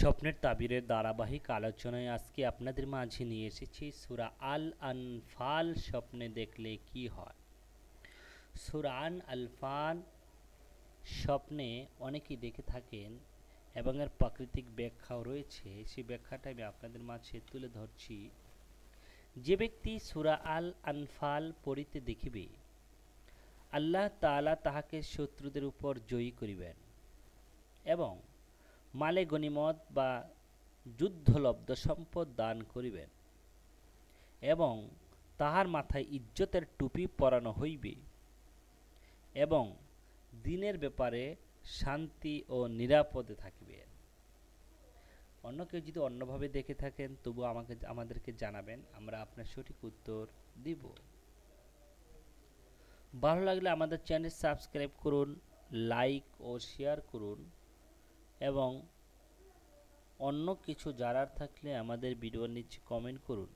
স্বপ্নের তাবিরের ধারাবাহিক আলোচনায় আজকে আপনাদের মাঝে নিয়ে এসেছি সুরা আল আনফাল স্বপ্নে দেখলে কি হয় সুরা আন আলফাল স্বপ্নে অনেকেই দেখে থাকেন এবং এর প্রাকৃতিক ব্যাখ্যাও রয়েছে সেই ব্যাখ্যাটা আমি আপনাদের মাঝে তুলে ধরছি যে ব্যক্তি সুরা আল আনফাল পড়িতে দেখিবে আল্লাহ তালা তাহাকে শত্রুদের উপর জয়ী করিবেন এবং মালে গনিমত বা যুদ্ধলব্ধ সম্পদ দান করিবেন এবং তাহার মাথায় ইজ্জতের টুপি পরানো হইবে এবং দিনের ব্যাপারে শান্তি ও নিরাপদে থাকিবেন অন্য কেউ যদি অন্যভাবে দেখে থাকেন তবু আমাকে আমাদেরকে জানাবেন আমরা আপনার সঠিক উত্তর দিব ভালো লাগলে আমাদের চ্যানেল সাবস্ক্রাইব করুন লাইক ও শেয়ার করুন এবং অন্য কিছু জানার থাকলে আমাদের ভিডিওর নিচে কমেন্ট করুন